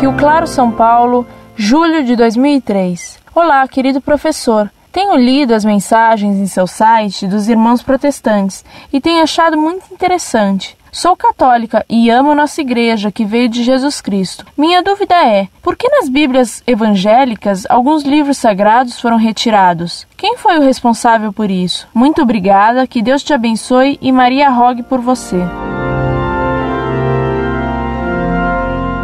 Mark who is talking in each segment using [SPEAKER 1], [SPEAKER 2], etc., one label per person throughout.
[SPEAKER 1] Rio Claro, São Paulo, julho de 2003. Olá, querido professor. Tenho lido as mensagens em seu site dos irmãos protestantes e tenho achado muito interessante. Sou católica e amo nossa igreja que veio de Jesus Cristo. Minha dúvida é: por que nas Bíblias evangélicas alguns livros sagrados foram retirados? Quem foi o responsável por isso? Muito obrigada, que Deus te abençoe e Maria rogue por você.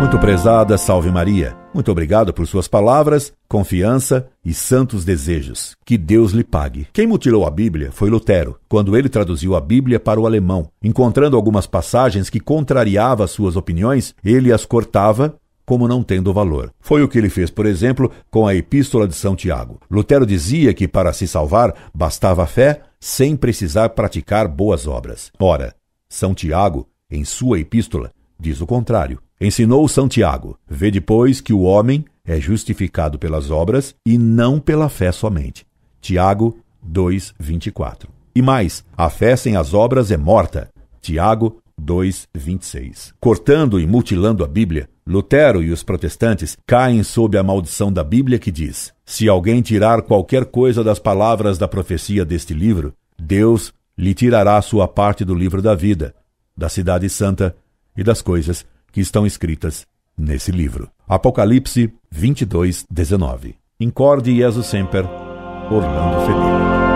[SPEAKER 2] Muito prezada, salve Maria. Muito obrigado por suas palavras, confiança e santos desejos. Que Deus lhe pague. Quem mutilou a Bíblia foi Lutero, quando ele traduziu a Bíblia para o alemão. Encontrando algumas passagens que contrariavam suas opiniões, ele as cortava como não tendo valor. Foi o que ele fez, por exemplo, com a Epístola de São Tiago. Lutero dizia que para se salvar bastava a fé sem precisar praticar boas obras. Ora, São Tiago, em sua epístola, diz o contrário. Ensinou Santiago: Vê depois que o homem é justificado pelas obras e não pela fé somente. Tiago 2:24. E mais, a fé sem as obras é morta. Tiago 2:26. Cortando e mutilando a Bíblia, Lutero e os protestantes caem sob a maldição da Bíblia que diz: Se alguém tirar qualquer coisa das palavras da profecia deste livro, Deus lhe tirará sua parte do livro da vida, da cidade santa e das coisas que estão escritas nesse livro. Apocalipse 22, 19. Incorde Jesus Semper, Orlando Felipe.